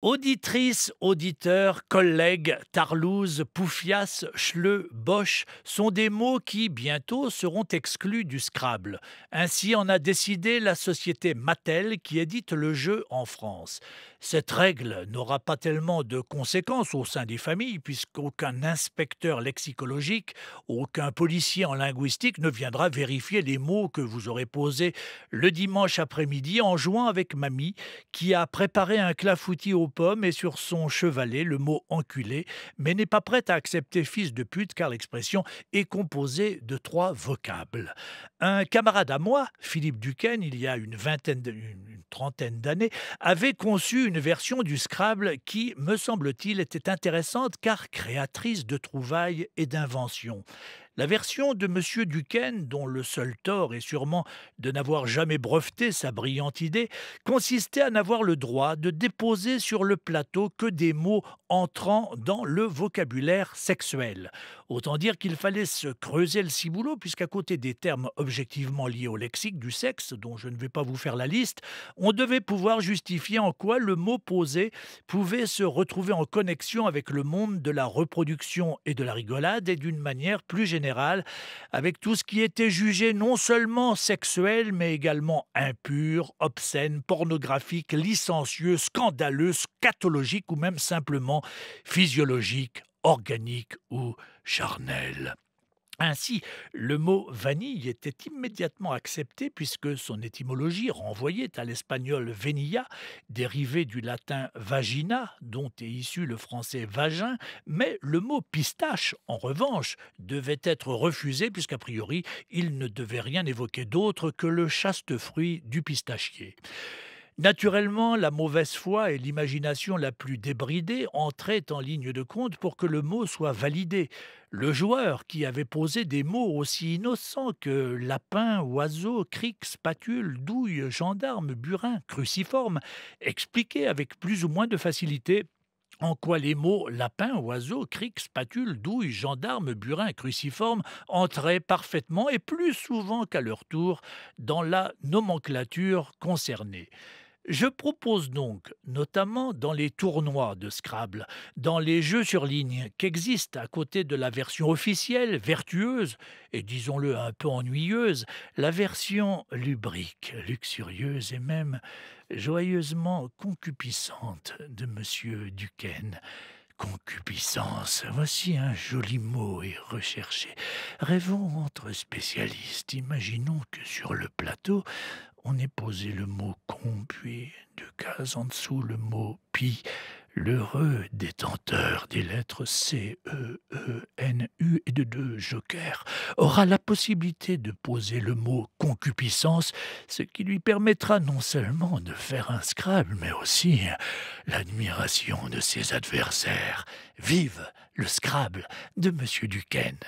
Auditrices, auditeurs, collègues, Tarlouse, Poufias, Schleu, Boche sont des mots qui bientôt seront exclus du Scrabble. Ainsi en a décidé la société Mattel qui édite le jeu en France. Cette règle n'aura pas tellement de conséquences au sein des familles puisqu'aucun inspecteur lexicologique, aucun policier en linguistique ne viendra vérifier les mots que vous aurez posés le dimanche après-midi en jouant avec mamie qui a préparé un clafoutis au pomme et sur son chevalet le mot enculé, mais n'est pas prête à accepter fils de pute car l'expression est composée de trois vocables. Un camarade à moi, Philippe Duquesne, il y a une vingtaine, une trentaine d'années, avait conçu une version du Scrabble qui, me semble-t-il, était intéressante car créatrice de trouvailles et d'inventions. La version de M. Duquesne, dont le seul tort est sûrement de n'avoir jamais breveté sa brillante idée, consistait à n'avoir le droit de déposer sur le plateau que des mots entrant dans le vocabulaire sexuel. Autant dire qu'il fallait se creuser le ciboulot, puisqu'à côté des termes objectivement liés au lexique du sexe, dont je ne vais pas vous faire la liste, on devait pouvoir justifier en quoi le mot posé pouvait se retrouver en connexion avec le monde de la reproduction et de la rigolade, et d'une manière plus générale, avec tout ce qui était jugé non seulement sexuel, mais également impur, obscène, pornographique, licencieux, scandaleux, scatologique ou même simplement physiologique, organique ou charnel. Ainsi, le mot vanille était immédiatement accepté puisque son étymologie renvoyait à l'espagnol venilla, dérivé du latin vagina, dont est issu le français vagin, mais le mot pistache, en revanche, devait être refusé puisqu'a priori il ne devait rien évoquer d'autre que le chaste fruit du pistachier. Naturellement, la mauvaise foi et l'imagination la plus débridée entraient en ligne de compte pour que le mot soit validé. Le joueur, qui avait posé des mots aussi innocents que lapin, oiseau, cric, spatule, douille, gendarme, burin, cruciforme, expliquait avec plus ou moins de facilité en quoi les mots lapin, oiseau, cric, spatule, douille, gendarme, burin, cruciforme entraient parfaitement et plus souvent qu'à leur tour dans la nomenclature concernée. Je propose donc, notamment dans les tournois de Scrabble, dans les jeux sur ligne qu'existe à côté de la version officielle, vertueuse, et disons-le un peu ennuyeuse, la version lubrique, luxurieuse et même joyeusement concupiscente de M. Duquesne concupiscence. Voici un joli mot et recherché. Rêvons entre spécialistes. Imaginons que sur le plateau, on est posé le mot con, puis deux cases en dessous le mot pi, l'heureux détenteur des lettres C, E, E, N, U et de deux jokers aura la possibilité de poser le mot concupiscence, ce qui lui permettra non seulement de faire un Scrabble, mais aussi l'admiration de ses adversaires. Vive le Scrabble de Monsieur Duquesne!